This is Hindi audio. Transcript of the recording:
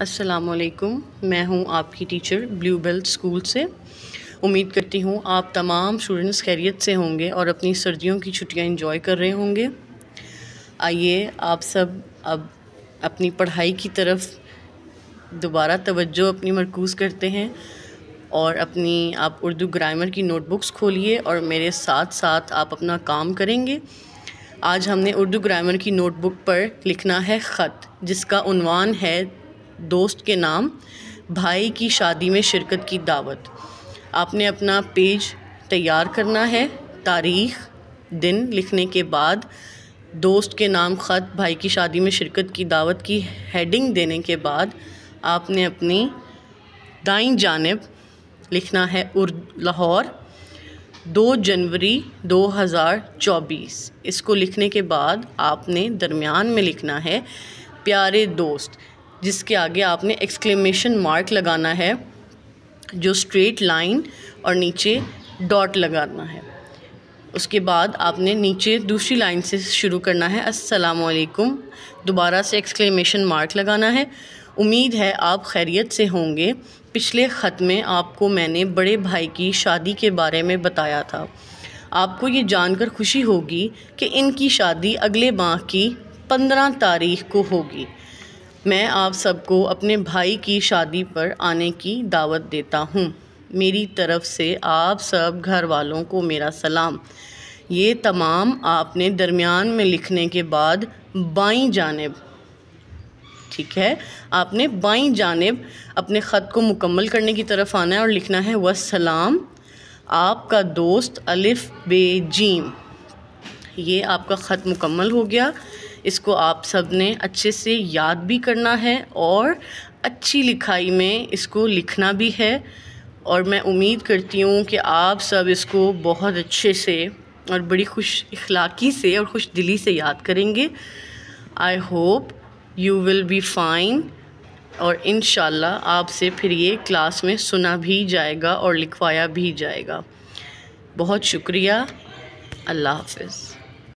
असलकुम मैं हूं आपकी टीचर ब्लू बेल्ट स्कूल से उम्मीद करती हूं आप तमाम स्टूडेंट्स खैरियत से होंगे और अपनी सर्दियों की छुट्टियां इंजॉय कर रहे होंगे आइए आप सब अब अपनी पढ़ाई की तरफ दोबारा तवज्जो अपनी मरकूज़ करते हैं और अपनी आप उर्दू ग्रामर की नोटबुक्स खोलिए और मेरे साथ साथ आप अपना काम करेंगे आज हमने उर्दू ग्रामर की नोटबुक पर लिखना है ख़त जिसका है दोस्त के नाम भाई की शादी में शिरकत की दावत आपने अपना पेज तैयार करना है तारीख दिन लिखने के बाद दोस्त के नाम ख़त भाई की शादी में शिरकत की दावत की हेडिंग देने के बाद आपने अपनी दाई जानब लिखना है लाहौर दो जनवरी 2024 इसको लिखने के बाद आपने दरमियान में लिखना है प्यारे दोस्त जिसके आगे आपने एक्सक्लेमेशन मार्क लगाना है जो स्ट्रेट लाइन और नीचे डॉट लगाना है उसके बाद आपने नीचे दूसरी लाइन से शुरू करना है असलकुम दोबारा से एक्सक्लेमेशन मार्क लगाना है उम्मीद है आप खैरियत से होंगे पिछले ख़त में आपको मैंने बड़े भाई की शादी के बारे में बताया था आपको ये जानकर खुशी होगी कि इनकी शादी अगले माह की पंद्रह तारीख को होगी मैं आप सबको अपने भाई की शादी पर आने की दावत देता हूँ मेरी तरफ़ से आप सब घर वालों को मेरा सलाम ये तमाम आपने दरमियान में लिखने के बाद बाई जानब ठीक है आपने बाई जानब अपने ख़त को मुकम्मल करने की तरफ आना है और लिखना है वसलाम आपका दोस्त अलिफ़ बे जीम ये आपका ख़त मुकम्मल हो गया इसको आप सब ने अच्छे से याद भी करना है और अच्छी लिखाई में इसको लिखना भी है और मैं उम्मीद करती हूँ कि आप सब इसको बहुत अच्छे से और बड़ी खुश इखलाक़ी से और खुश दिली से याद करेंगे I hope you will be fine और इन आपसे फिर ये क्लास में सुना भी जाएगा और लिखवाया भी जाएगा बहुत शुक्रिया अल्लाह हाफिज़